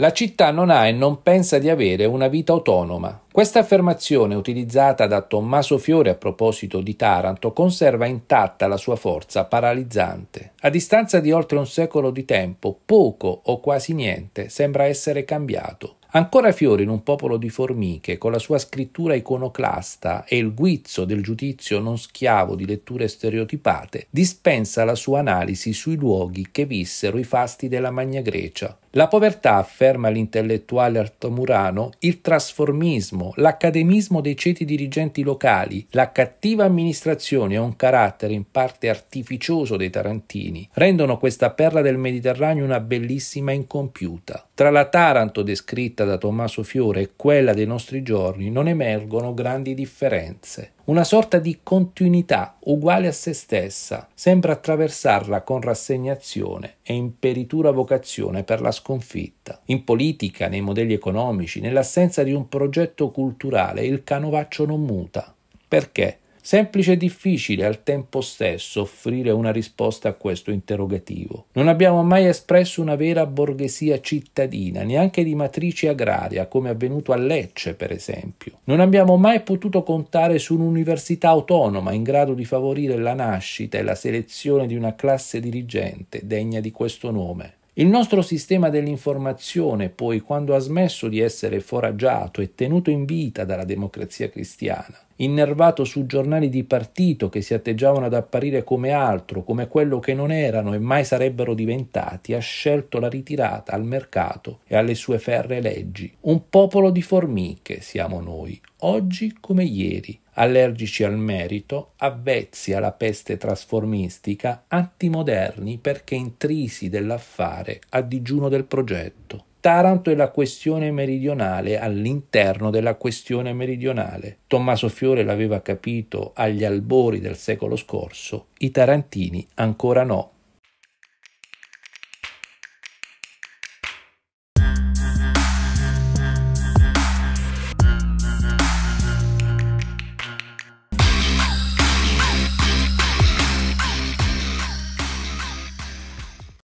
La città non ha e non pensa di avere una vita autonoma. Questa affermazione utilizzata da Tommaso Fiore a proposito di Taranto conserva intatta la sua forza paralizzante. A distanza di oltre un secolo di tempo, poco o quasi niente sembra essere cambiato. Ancora Fiore in un popolo di formiche, con la sua scrittura iconoclasta e il guizzo del giudizio non schiavo di letture stereotipate, dispensa la sua analisi sui luoghi che vissero i fasti della Magna Grecia la povertà, afferma l'intellettuale altomurano, il trasformismo, l'accademismo dei ceti dirigenti locali, la cattiva amministrazione e un carattere in parte artificioso dei tarantini rendono questa perla del Mediterraneo una bellissima incompiuta. Tra la Taranto descritta da Tommaso Fiore e quella dei nostri giorni non emergono grandi differenze una sorta di continuità uguale a se stessa, sembra attraversarla con rassegnazione e imperitura vocazione per la sconfitta. In politica, nei modelli economici, nell'assenza di un progetto culturale, il canovaccio non muta. Perché? Semplice e difficile al tempo stesso offrire una risposta a questo interrogativo. Non abbiamo mai espresso una vera borghesia cittadina, neanche di matrice agraria, come è avvenuto a Lecce, per esempio. Non abbiamo mai potuto contare su un'università autonoma in grado di favorire la nascita e la selezione di una classe dirigente degna di questo nome. Il nostro sistema dell'informazione, poi, quando ha smesso di essere foraggiato e tenuto in vita dalla democrazia cristiana, innervato su giornali di partito che si atteggiavano ad apparire come altro, come quello che non erano e mai sarebbero diventati, ha scelto la ritirata al mercato e alle sue ferre leggi. Un popolo di formiche siamo noi, oggi come ieri, allergici al merito, avvezzi alla peste trasformistica, antimoderni perché intrisi dell'affare a digiuno del progetto. Taranto è la questione meridionale all'interno della questione meridionale. Tommaso Fiore l'aveva capito agli albori del secolo scorso, i tarantini ancora no.